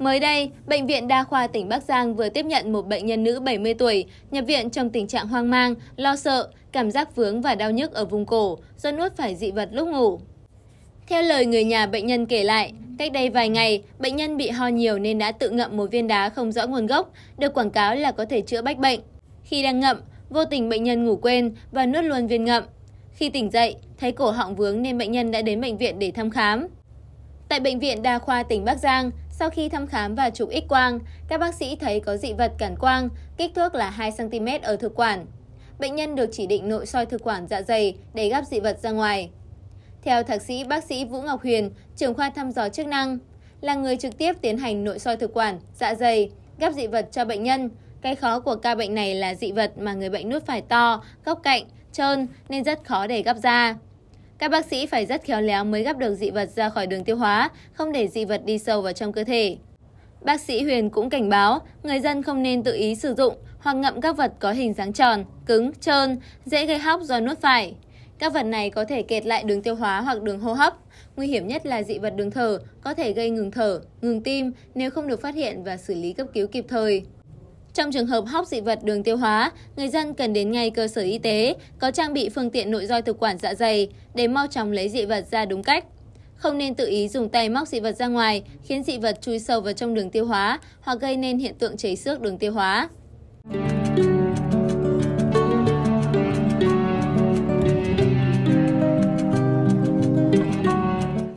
Mới đây, Bệnh viện Đa khoa tỉnh Bắc Giang vừa tiếp nhận một bệnh nhân nữ 70 tuổi nhập viện trong tình trạng hoang mang, lo sợ, cảm giác vướng và đau nhức ở vùng cổ do nuốt phải dị vật lúc ngủ. Theo lời người nhà bệnh nhân kể lại, cách đây vài ngày, bệnh nhân bị ho nhiều nên đã tự ngậm một viên đá không rõ nguồn gốc, được quảng cáo là có thể chữa bách bệnh. Khi đang ngậm, vô tình bệnh nhân ngủ quên và nuốt luôn viên ngậm. Khi tỉnh dậy, thấy cổ họng vướng nên bệnh nhân đã đến bệnh viện để thăm khám. Tại bệnh viện Đa khoa tỉnh Bắc Giang, sau khi thăm khám và chụp x quang, các bác sĩ thấy có dị vật cản quang, kích thước là 2cm ở thực quản. Bệnh nhân được chỉ định nội soi thực quản dạ dày để gắp dị vật ra ngoài. Theo thạc sĩ bác sĩ Vũ Ngọc Huyền, trưởng khoa thăm dò chức năng, là người trực tiếp tiến hành nội soi thực quản, dạ dày, gắp dị vật cho bệnh nhân. Cái khó của ca bệnh này là dị vật mà người bệnh nuốt phải to, góc cạnh, trơn nên rất khó để gắp ra các bác sĩ phải rất khéo léo mới gắp được dị vật ra khỏi đường tiêu hóa, không để dị vật đi sâu vào trong cơ thể. Bác sĩ Huyền cũng cảnh báo, người dân không nên tự ý sử dụng hoặc ngậm các vật có hình dáng tròn, cứng, trơn, dễ gây hóc do nuốt phải. Các vật này có thể kẹt lại đường tiêu hóa hoặc đường hô hấp. Nguy hiểm nhất là dị vật đường thở, có thể gây ngừng thở, ngừng tim nếu không được phát hiện và xử lý cấp cứu kịp thời trong trường hợp hóc dị vật đường tiêu hóa người dân cần đến ngay cơ sở y tế có trang bị phương tiện nội soi thực quản dạ dày để mau chóng lấy dị vật ra đúng cách không nên tự ý dùng tay móc dị vật ra ngoài khiến dị vật chui sâu vào trong đường tiêu hóa hoặc gây nên hiện tượng chảy xước đường tiêu hóa